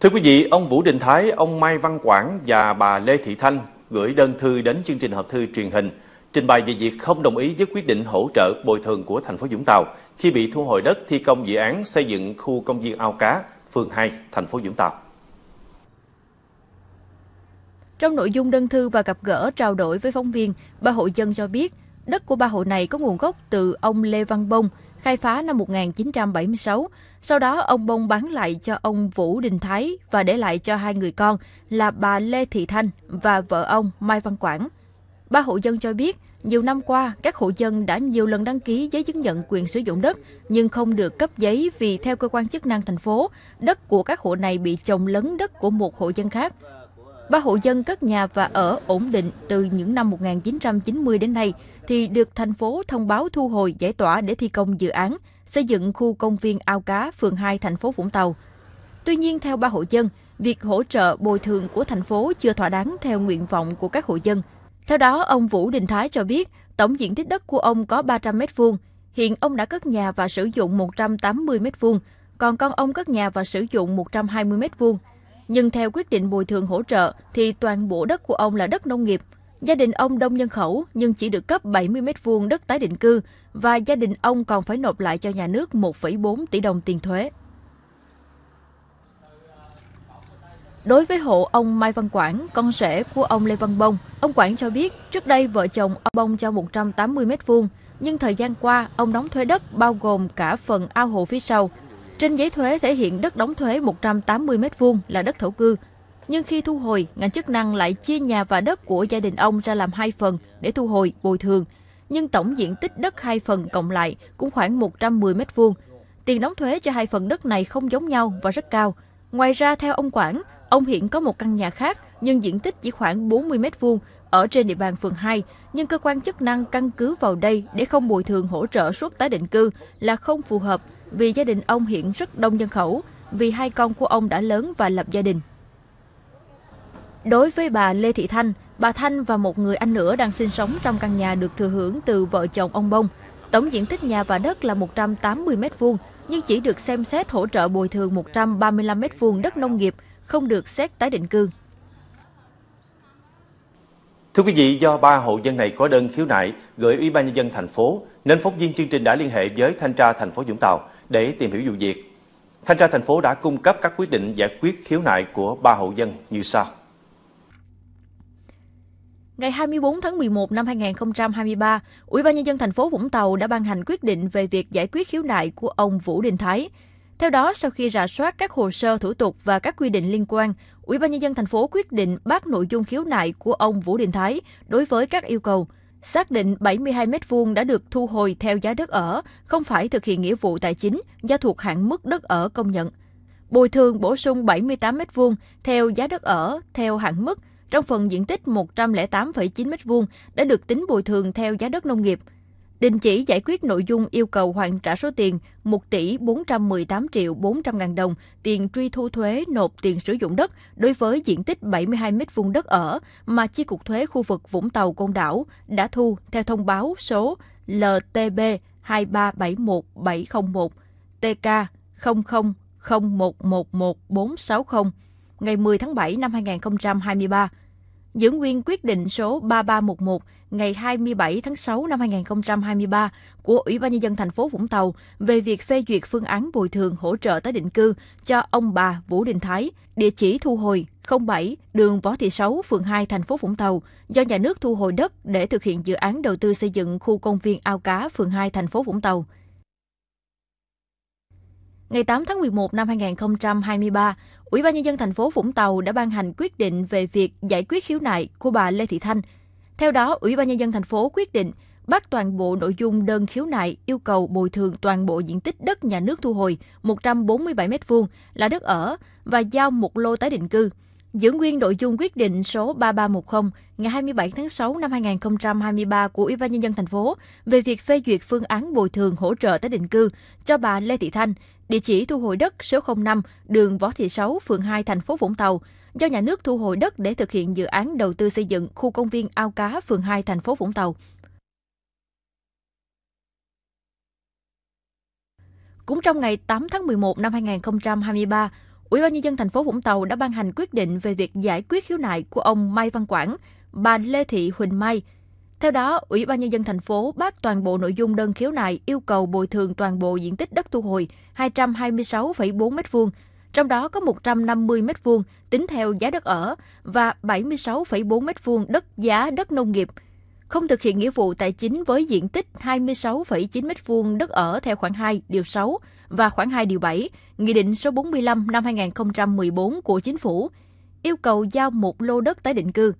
Thưa quý vị, ông Vũ Đình Thái, ông Mai Văn Quảng và bà Lê Thị Thanh gửi đơn thư đến chương trình hộp thư truyền hình trình bày về việc không đồng ý với quyết định hỗ trợ bồi thường của thành phố Vũng Tàu khi bị thu hồi đất thi công dự án xây dựng khu công viên ao cá, phường 2, thành phố Vũng Tàu. Trong nội dung đơn thư và gặp gỡ trao đổi với phóng viên, ba hộ dân cho biết đất của ba hộ này có nguồn gốc từ ông Lê Văn Bông, khai phá năm 1976. Sau đó, ông Bông bán lại cho ông Vũ Đình Thái và để lại cho hai người con là bà Lê Thị Thanh và vợ ông Mai Văn Quảng. Ba hộ dân cho biết, nhiều năm qua, các hộ dân đã nhiều lần đăng ký giấy chứng nhận quyền sử dụng đất nhưng không được cấp giấy vì theo cơ quan chức năng thành phố, đất của các hộ này bị trồng lấn đất của một hộ dân khác ba hộ dân cất nhà và ở ổn định từ những năm 1990 đến nay thì được thành phố thông báo thu hồi giải tỏa để thi công dự án xây dựng khu công viên ao cá phường 2 thành phố Vũng Tàu. Tuy nhiên theo ba hộ dân, việc hỗ trợ bồi thường của thành phố chưa thỏa đáng theo nguyện vọng của các hộ dân. Theo đó, ông Vũ Đình Thái cho biết, tổng diện tích đất của ông có 300 m2, hiện ông đã cất nhà và sử dụng 180 m2, còn con ông cất nhà và sử dụng 120 m2. Nhưng theo quyết định bồi thường hỗ trợ thì toàn bộ đất của ông là đất nông nghiệp. Gia đình ông đông nhân khẩu nhưng chỉ được cấp 70 m2 đất tái định cư và gia đình ông còn phải nộp lại cho nhà nước 1,4 tỷ đồng tiền thuế. Đối với hộ ông Mai Văn Quảng, con rể của ông Lê Văn Bông, ông Quảng cho biết trước đây vợ chồng ông Bông cho 180 m2, nhưng thời gian qua ông đóng thuế đất bao gồm cả phần ao hồ phía sau trên giấy thuế thể hiện đất đóng thuế 180 m2 là đất thổ cư, nhưng khi thu hồi, ngành chức năng lại chia nhà và đất của gia đình ông ra làm hai phần để thu hồi bồi thường. Nhưng tổng diện tích đất hai phần cộng lại cũng khoảng 110 m2. Tiền đóng thuế cho hai phần đất này không giống nhau và rất cao. Ngoài ra theo ông Quảng, ông hiện có một căn nhà khác nhưng diện tích chỉ khoảng 40 m2 ở trên địa bàn phường 2, nhưng cơ quan chức năng căn cứ vào đây để không bồi thường hỗ trợ suất tái định cư là không phù hợp vì gia đình ông hiện rất đông nhân khẩu, vì hai con của ông đã lớn và lập gia đình. Đối với bà Lê Thị Thanh, bà Thanh và một người anh nữa đang sinh sống trong căn nhà được thừa hưởng từ vợ chồng ông Bông. Tổng diện tích nhà và đất là 180 m2, nhưng chỉ được xem xét hỗ trợ bồi thường 135 m2 đất nông nghiệp, không được xét tái định cư. Thưa quý vị, do ba hộ dân này có đơn khiếu nại gửi Ủy ban nhân dân thành phố, nên phóng viên chương trình đã liên hệ với thanh tra thành phố Vũng Tàu để tìm hiểu vụ việc. Thanh tra thành phố đã cung cấp các quyết định giải quyết khiếu nại của ba hộ dân như sau. Ngày 24 tháng 11 năm 2023, Ủy ban nhân dân thành phố Vũng Tàu đã ban hành quyết định về việc giải quyết khiếu nại của ông Vũ Đình Thái. Theo đó, sau khi rà soát các hồ sơ thủ tục và các quy định liên quan, Ủy ban nhân dân thành phố quyết định bác nội dung khiếu nại của ông Vũ Đình Thái đối với các yêu cầu xác định 72 m2 đã được thu hồi theo giá đất ở, không phải thực hiện nghĩa vụ tài chính do thuộc hạng mức đất ở công nhận. Bồi thường bổ sung 78 m2 theo giá đất ở theo hạng mức trong phần diện tích 108,9 m2 đã được tính bồi thường theo giá đất nông nghiệp – Đình chỉ giải quyết nội dung yêu cầu hoàn trả số tiền 1 tỷ 418 triệu 400 ngàn đồng tiền truy thu thuế nộp tiền sử dụng đất đối với diện tích 72 mét vuông đất ở mà Chi cục thuế khu vực Vũng Tàu Côn Đảo đã thu theo thông báo số LTB 2371701 TK 00011460 ngày 10 tháng 7 năm 2023 giữ nguyên quyết định số 3311 ngày 27 tháng 6 năm 2023 của Ủy ban nhân dân thành phố Vũng Tàu về việc phê duyệt phương án bồi thường hỗ trợ tái định cư cho ông bà Vũ Đình Thái, địa chỉ thu hồi 07 đường Võ Thị Sáu, phường 2, thành phố Vũng Tàu, do nhà nước thu hồi đất để thực hiện dự án đầu tư xây dựng khu công viên ao cá, phường 2, thành phố Vũng Tàu. Ngày 8 tháng 11 năm 2023, Ủy ban nhân dân thành phố Vũng Tàu đã ban hành quyết định về việc giải quyết khiếu nại của bà Lê Thị Thanh. Theo đó, Ủy ban nhân dân thành phố quyết định bác toàn bộ nội dung đơn khiếu nại yêu cầu bồi thường toàn bộ diện tích đất nhà nước thu hồi 147 m2 là đất ở và giao một lô tái định cư giữ nguyên nội dung quyết định số 3310 ngày 27 tháng 6 năm 2023 của Ủy ban nhân dân thành phố về việc phê duyệt phương án bồi thường hỗ trợ tái định cư cho bà Lê Thị Thanh, địa chỉ thu hồi đất số 05, đường Võ Thị Sáu, phường 2, thành phố Vũng Tàu, do nhà nước thu hồi đất để thực hiện dự án đầu tư xây dựng khu công viên Ao Cá, phường 2, thành phố Vũng Tàu. Cũng trong ngày 8 tháng 11 năm 2023, Ủy ban nhân dân thành phố Vũng Tàu đã ban hành quyết định về việc giải quyết khiếu nại của ông Mai Văn Quảng, bà Lê Thị Huỳnh Mai. Theo đó, Ủy ban nhân dân thành phố bác toàn bộ nội dung đơn khiếu nại yêu cầu bồi thường toàn bộ diện tích đất thu hồi 226,4 m2, trong đó có 150 m2 tính theo giá đất ở và 76,4 m2 đất giá đất nông nghiệp. Không thực hiện nghĩa vụ tài chính với diện tích 26,9 m2 đất ở theo khoản 2 điều 6 và khoảng 2 điều 7, Nghị định số 45 năm 2014 của Chính phủ yêu cầu giao một lô đất tái định cư.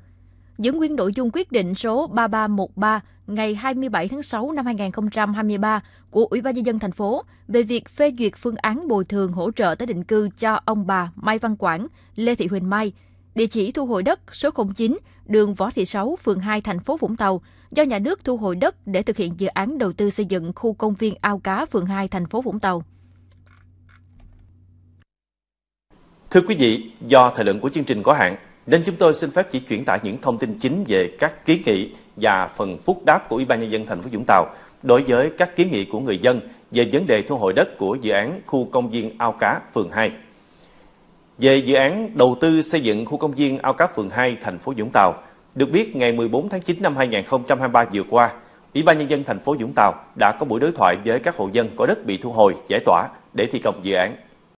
Giữ nguyên nội dung quyết định số 3313 ngày 27 tháng 6 năm 2023 của Ủy ban nhân dân thành phố về việc phê duyệt phương án bồi thường hỗ trợ tái định cư cho ông bà Mai Văn Quảng, Lê Thị Huỳnh Mai, địa chỉ thu hồi đất số 09, đường Võ Thị Sáu, phường 2, thành phố Vũng Tàu, do nhà nước thu hồi đất để thực hiện dự án đầu tư xây dựng khu công viên ao cá phường 2, thành phố Vũng Tàu. Thưa quý vị, do thời lượng của chương trình có hạn, nên chúng tôi xin phép chỉ chuyển tải những thông tin chính về các kiến nghị và phần phúc đáp của Ủy ban nhân dân thành phố Vũng Tàu đối với các kiến nghị của người dân về vấn đề thu hồi đất của dự án khu công viên Ao Cá phường 2. Về dự án đầu tư xây dựng khu công viên Ao Cá phường 2 thành phố Vũng Tàu, được biết ngày 14 tháng 9 năm 2023 vừa qua, Ủy ban nhân dân thành phố Vũng Tàu đã có buổi đối thoại với các hộ dân có đất bị thu hồi, giải tỏa để thi công dự án.